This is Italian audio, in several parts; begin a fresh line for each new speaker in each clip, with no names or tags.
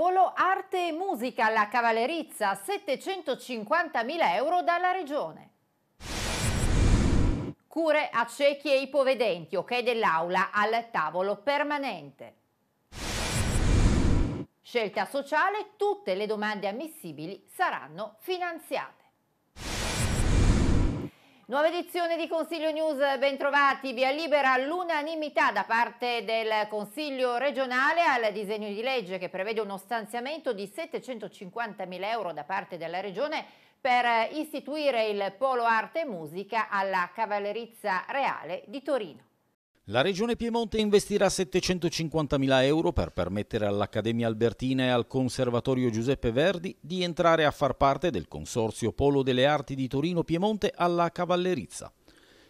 Polo Arte e Musica alla Cavallerizza, 750.000 euro dalla Regione. Cure a ciechi e ipovedenti, ok dell'aula al tavolo permanente. Scelta sociale, tutte le domande ammissibili saranno finanziate. Nuova edizione di Consiglio News, bentrovati, via libera l'unanimità da parte del Consiglio regionale al disegno di legge che prevede uno stanziamento di 750 mila euro da parte della regione per istituire il Polo Arte e Musica alla Cavallerizza Reale di Torino.
La Regione Piemonte investirà 750.000 euro per permettere all'Accademia Albertina e al Conservatorio Giuseppe Verdi di entrare a far parte del Consorzio Polo delle Arti di Torino Piemonte alla Cavallerizza.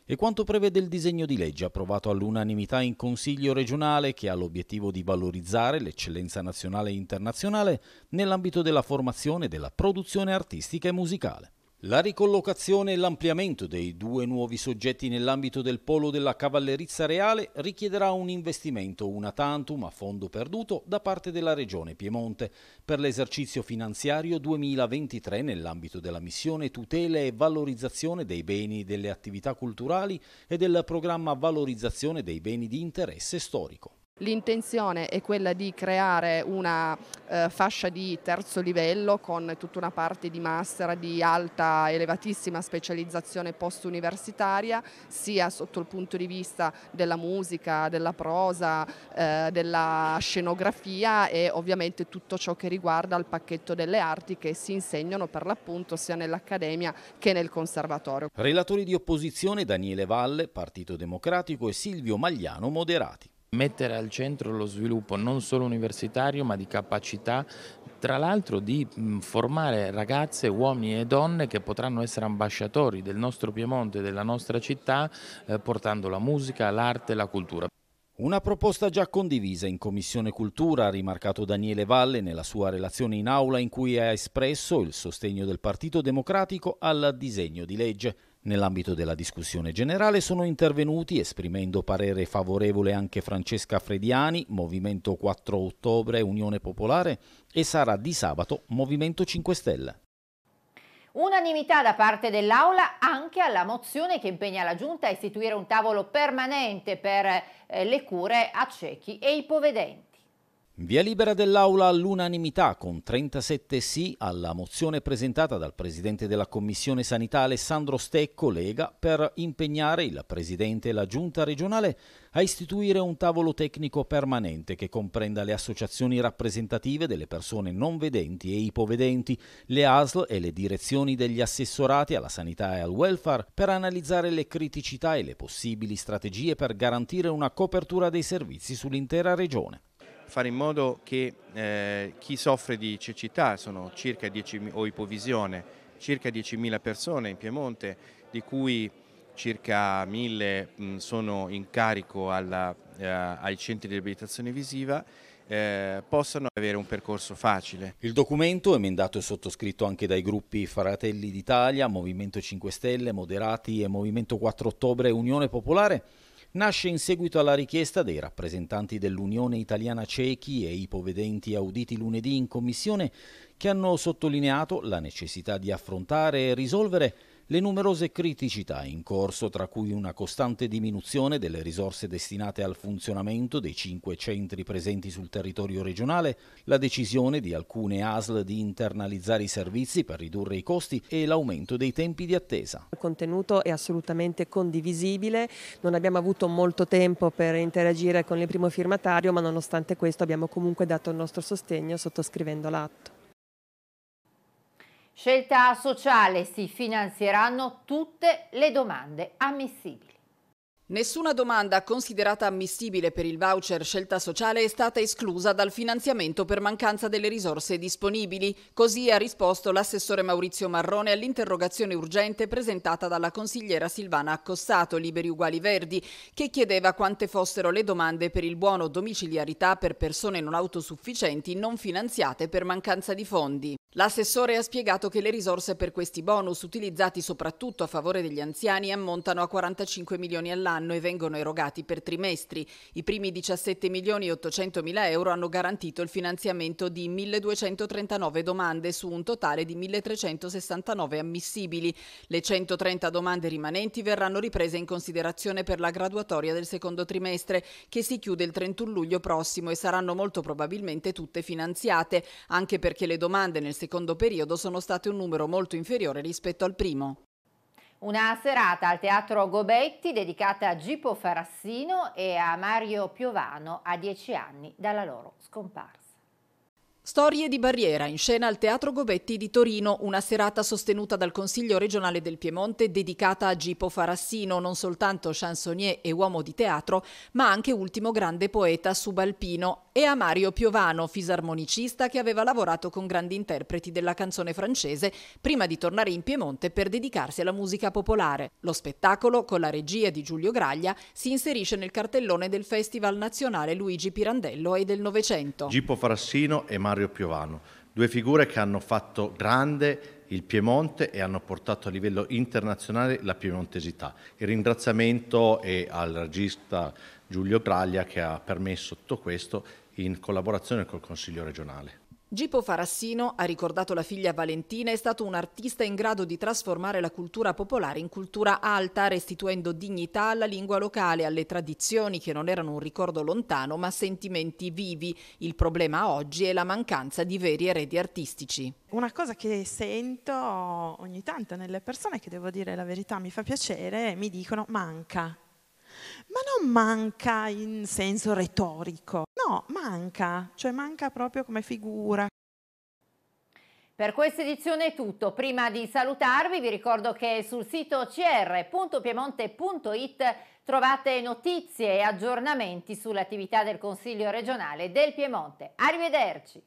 E quanto prevede il disegno di legge approvato all'unanimità in Consiglio regionale che ha l'obiettivo di valorizzare l'eccellenza nazionale e internazionale nell'ambito della formazione e della produzione artistica e musicale. La ricollocazione e l'ampliamento dei due nuovi soggetti nell'ambito del polo della cavallerizza reale richiederà un investimento una tantum a fondo perduto da parte della Regione Piemonte per l'esercizio finanziario 2023 nell'ambito della missione tutela e valorizzazione dei beni delle attività culturali e del programma valorizzazione dei beni di interesse storico.
L'intenzione è quella di creare una eh, fascia di terzo livello con tutta una parte di master di alta, elevatissima specializzazione post-universitaria, sia sotto il punto di vista della musica, della prosa, eh, della scenografia e ovviamente tutto ciò che riguarda il pacchetto delle arti che si insegnano per l'appunto sia nell'Accademia che nel Conservatorio.
Relatori di opposizione Daniele Valle, Partito Democratico e Silvio Magliano, moderati mettere al centro lo sviluppo non solo universitario ma di capacità tra l'altro di mm, formare ragazze, uomini e donne che potranno essere ambasciatori del nostro Piemonte, e della nostra città, eh, portando la musica, l'arte e la cultura. Una proposta già condivisa in Commissione Cultura, ha rimarcato Daniele Valle nella sua relazione in aula in cui ha espresso il sostegno del Partito Democratico al disegno di legge. Nell'ambito della discussione generale sono intervenuti, esprimendo parere favorevole anche Francesca Frediani, Movimento 4 Ottobre Unione Popolare, e Sara Di Sabato, Movimento 5 Stelle.
Unanimità da parte dell'Aula anche alla mozione che impegna la Giunta a istituire un tavolo permanente per eh, le cure a ciechi e ipovedenti.
Via libera dell'Aula all'unanimità con 37 sì alla mozione presentata dal Presidente della Commissione Sanità Alessandro Stecco Lega per impegnare il Presidente e la Giunta regionale a istituire un tavolo tecnico permanente che comprenda le associazioni rappresentative delle persone non vedenti e ipovedenti, le ASL e le direzioni degli assessorati alla sanità e al welfare per analizzare le criticità e le possibili strategie per garantire una copertura dei servizi sull'intera regione fare in modo che eh, chi soffre di cecità, sono circa 10, o ipovisione, circa 10.000 persone in Piemonte, di cui circa 1.000 sono in carico alla, eh, ai centri di riabilitazione visiva, eh, possano avere un percorso facile. Il documento, emendato e sottoscritto anche dai gruppi Fratelli d'Italia, Movimento 5 Stelle, Moderati e Movimento 4 Ottobre Unione Popolare, nasce in seguito alla richiesta dei rappresentanti dell'Unione Italiana Cechi e ipovedenti auditi lunedì in commissione che hanno sottolineato la necessità di affrontare e risolvere le numerose criticità in corso, tra cui una costante diminuzione delle risorse destinate al funzionamento dei cinque centri presenti sul territorio regionale, la decisione di alcune ASL di internalizzare i servizi per ridurre i costi e l'aumento dei tempi di attesa. Il
contenuto è assolutamente condivisibile, non abbiamo avuto molto tempo per interagire con il primo firmatario, ma nonostante questo abbiamo comunque dato il nostro sostegno sottoscrivendo l'atto.
Scelta sociale si finanzieranno tutte le domande ammissibili. Nessuna domanda considerata ammissibile
per il voucher scelta sociale è stata esclusa dal finanziamento per mancanza delle risorse disponibili, così ha risposto l'assessore Maurizio Marrone all'interrogazione urgente presentata dalla consigliera Silvana Accostato, Liberi Uguali Verdi, che chiedeva quante fossero le domande per il buono domiciliarità per persone non autosufficienti non finanziate per mancanza di fondi. L'assessore ha spiegato che le risorse per questi bonus, utilizzati soprattutto a favore degli anziani, ammontano a 45 milioni all'anno e vengono erogati per trimestri. I primi 17 milioni e 800 mila euro hanno garantito il finanziamento di 1.239 domande su un totale di 1.369 ammissibili. Le 130 domande rimanenti verranno riprese in considerazione per la graduatoria del secondo trimestre, che si chiude il 31 luglio prossimo e saranno molto probabilmente tutte finanziate, anche perché le domande nel secondo periodo sono state un numero molto inferiore rispetto al primo.
Una serata al Teatro Gobetti dedicata a Gipo Farassino e a Mario Piovano a dieci anni dalla loro scomparsa.
Storie di barriera in scena al Teatro Gobetti di Torino, una serata sostenuta dal Consiglio regionale del Piemonte dedicata a Gipo Farassino, non soltanto chansonnier e uomo di teatro, ma anche ultimo grande poeta subalpino, e a Mario Piovano, fisarmonicista che aveva lavorato con grandi interpreti della canzone francese prima di tornare in Piemonte per dedicarsi alla musica popolare. Lo spettacolo, con la regia di Giulio Graglia, si inserisce nel cartellone del Festival Nazionale Luigi Pirandello e del Novecento.
Gipo Farassino e Mario Mario Piovano, due figure che hanno fatto grande il Piemonte e hanno portato a livello internazionale la piemontesità. Il ringraziamento è al regista Giulio Graglia che ha permesso tutto questo in collaborazione col Consiglio regionale.
Gipo Farassino, ha ricordato la figlia Valentina, è stato un artista in grado di trasformare la cultura popolare in cultura alta, restituendo dignità alla lingua locale, alle tradizioni che non erano un ricordo lontano ma sentimenti vivi. Il problema oggi è la mancanza di veri eredi artistici.
Una cosa che sento ogni tanto nelle persone, che devo dire la verità mi fa piacere, mi dicono manca ma non manca in senso retorico, no, manca, cioè manca proprio come figura. Per questa edizione è tutto. Prima di salutarvi vi ricordo che sul sito cr.piemonte.it trovate notizie e aggiornamenti sull'attività del Consiglio regionale del Piemonte. Arrivederci!